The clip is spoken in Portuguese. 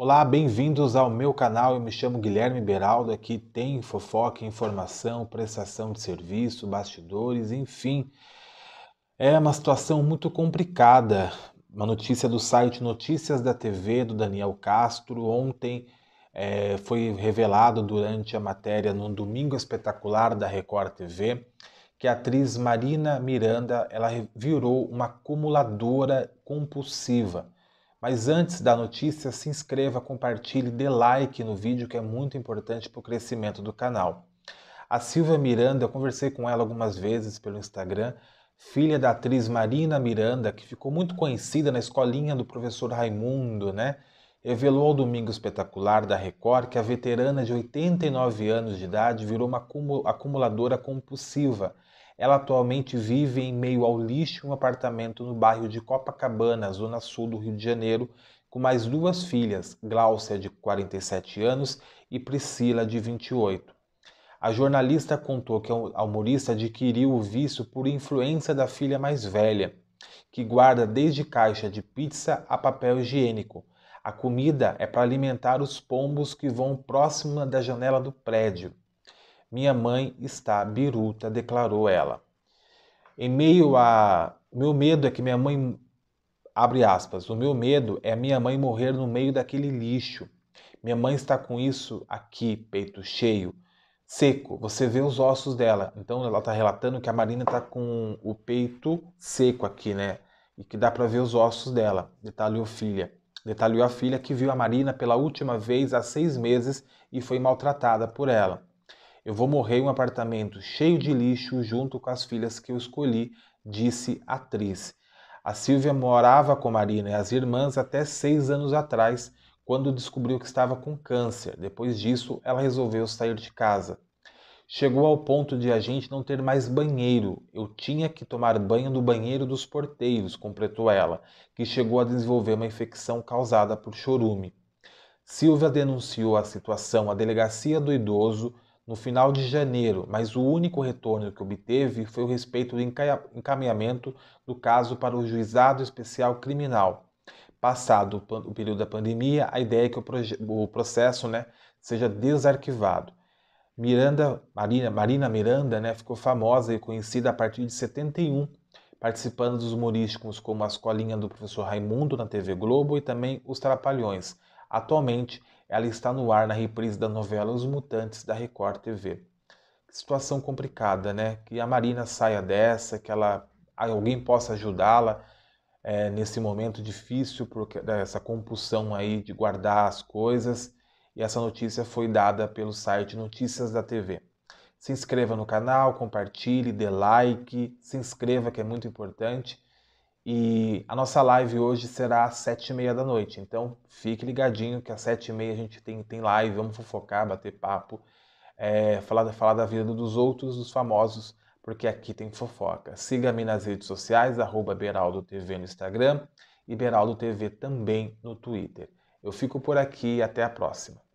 Olá, bem-vindos ao meu canal. Eu me chamo Guilherme Beraldo. Aqui tem fofoca, informação, prestação de serviço, bastidores, enfim. É uma situação muito complicada. Uma notícia do site Notícias da TV do Daniel Castro. Ontem é, foi revelado durante a matéria no Domingo Espetacular da Record TV que a atriz Marina Miranda ela virou uma acumuladora compulsiva mas antes da notícia, se inscreva, compartilhe, dê like no vídeo que é muito importante para o crescimento do canal. A Silvia Miranda, eu conversei com ela algumas vezes pelo Instagram, filha da atriz Marina Miranda, que ficou muito conhecida na escolinha do professor Raimundo, né? Revelou ao Domingo Espetacular da Record que a veterana de 89 anos de idade virou uma acumuladora compulsiva ela atualmente vive em meio ao lixo em um apartamento no bairro de Copacabana, zona sul do Rio de Janeiro, com mais duas filhas, Gláucia, de 47 anos, e Priscila, de 28. A jornalista contou que a humorista adquiriu o vício por influência da filha mais velha, que guarda desde caixa de pizza a papel higiênico. A comida é para alimentar os pombos que vão próximo da janela do prédio. Minha mãe está biruta, declarou ela. Em meio a. O meu medo é que minha mãe. Abre aspas. O meu medo é minha mãe morrer no meio daquele lixo. Minha mãe está com isso aqui, peito cheio, seco. Você vê os ossos dela. Então ela está relatando que a Marina está com o peito seco aqui, né? E que dá para ver os ossos dela. Detalhou filha. Detalhou a filha que viu a Marina pela última vez há seis meses e foi maltratada por ela. Eu vou morrer em um apartamento cheio de lixo junto com as filhas que eu escolhi, disse a atriz. A Silvia morava com Marina e as irmãs até seis anos atrás, quando descobriu que estava com câncer. Depois disso, ela resolveu sair de casa. Chegou ao ponto de a gente não ter mais banheiro. Eu tinha que tomar banho no banheiro dos porteiros, completou ela, que chegou a desenvolver uma infecção causada por chorume. Silvia denunciou a situação à delegacia do idoso no final de janeiro, mas o único retorno que obteve foi o respeito do encaminhamento do caso para o juizado especial criminal. Passado o período da pandemia, a ideia é que o, o processo né, seja desarquivado. Miranda, Marina, Marina Miranda né, ficou famosa e conhecida a partir de 71, participando dos humorísticos como A Escolinha do Professor Raimundo na TV Globo e também Os Trapalhões. Atualmente, ela está no ar na reprise da novela Os Mutantes da Record TV. situação complicada, né? Que a Marina saia dessa, que ela alguém possa ajudá-la é, nesse momento difícil por né, essa compulsão aí de guardar as coisas. E essa notícia foi dada pelo site Notícias da TV. Se inscreva no canal, compartilhe, dê like, se inscreva que é muito importante e a nossa live hoje será às sete e meia da noite. Então fique ligadinho que às sete e meia a gente tem, tem live, vamos fofocar, bater papo, é, falar, falar da vida dos outros, dos famosos, porque aqui tem fofoca. Siga-me nas redes sociais, arroba Beraldo TV no Instagram e Beraldo TV também no Twitter. Eu fico por aqui e até a próxima.